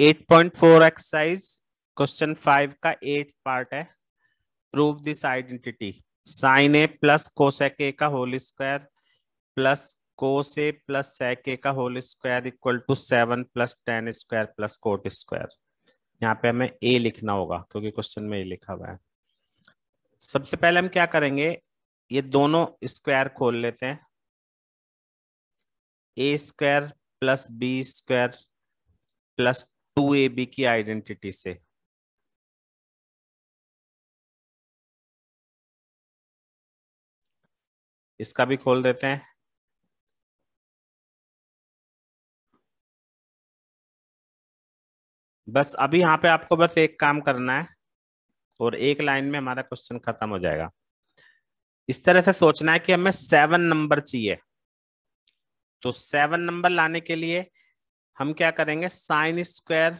eight point four exercise question five का eight part है prove this identity sine A plus cosec A का whole square plus cos A plus sec A का whole square equal to seven plus tan square plus cot square यहाँ पे हमें ए लिखना होगा क्योंकि क्वेश्चन में ए लिखा हुआ है सबसे पहले हम क्या करेंगे ये दोनों स्क्वायर खोल लेते हैं A square plus B square plus two A B की आइडेंटिटी से इसका भी खोल देते हैं बस अभी यहां पे आपको बस एक काम करना है और एक लाइन में हमारा क्वेश्चन खत्म हो जाएगा इस तरह से सोचना है कि हमें सेवन नंबर चाहिए तो सेवन नंबर लाने के लिए हम क्या करेंगे sine square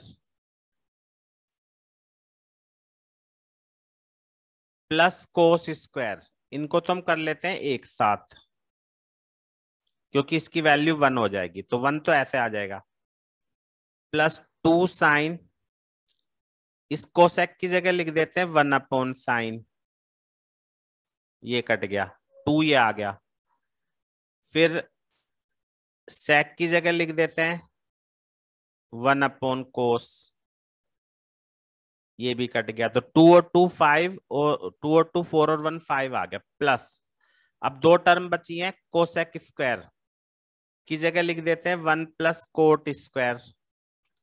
plus cos square इनको तो हम कर लेते हैं एक साथ क्योंकि इसकी वैल्यू वन हो जाएगी तो वन तो ऐसे आ जाएगा प्लस टू साइन इस कोसेक की जगह लिख देते हैं वन अपॉन साइन ये कट गया टू ये आ गया फिर सेक की जगह लिख देते हैं वन अपॉन कोस ये भी कट गया तो टू और टू फाइव और टू और टू फोर और वन फाइव आ गया प्लस अब दो टर्म बची हैं कोसेक स्क्वायर की जगह लिख देते हैं वन प्लस कोट स्क्वायर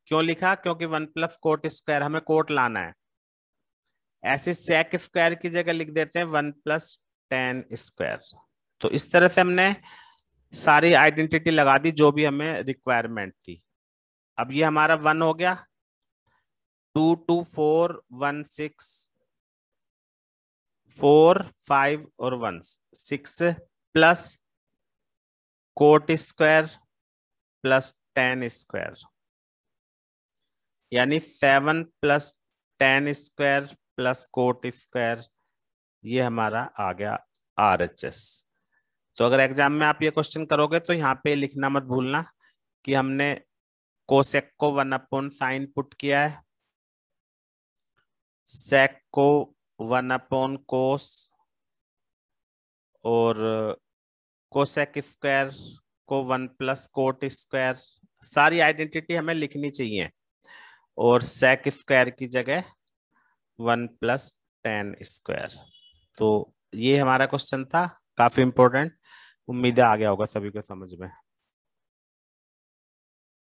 क्यों लिखा क्योंकि वन प्लस कोट स्क्वायर हमें कोट लाना है ऐसे सेक स्क्वायर की जगह लिख देते हैं वन प्लस टेन स्क्वायर तो इस तरह से हमने सारी आइडेंटिटी लगा दी जो भी हमें रिक्वायरमेंट थी अब ये हमारा वन हो गया two two four one six four five और one six plus cot square plus tan square यानी seven plus tan square plus cot square ये हमारा आ गया आर एच एस तो अगर एग्जाम में आप ये क्वेश्चन करोगे तो यहाँ पे लिखना मत भूलना कि हमने कोसेक को वन अपॉन साइन पुट किया है सेक को वन अपॉन कोस और कोसेक स्क्वायर को वन प्लस कोट स्क्वायर सारी आइडेंटिटी हमें लिखनी चाहिए और सेक स्क्वायर की जगह वन प्लस टेन स्क्वायर तो ये हमारा क्वेश्चन था काफी इंपॉर्टेंट उम्मीद आ गया होगा सभी को समझ में